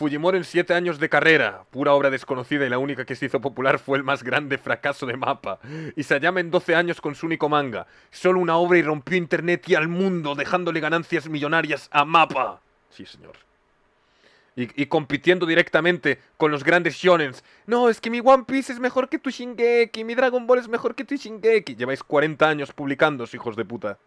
Fujimori en siete años de carrera, pura obra desconocida y la única que se hizo popular fue el más grande fracaso de mapa. Y se en 12 años con su único manga. Solo una obra y rompió internet y al mundo, dejándole ganancias millonarias a mapa. Sí, señor. Y, compitiendo directamente con los grandes shonens. No, es que mi One Piece es mejor que tu Shingeki, mi Dragon Ball es mejor que tu Shingeki. Lleváis 40 años publicando, hijos de puta.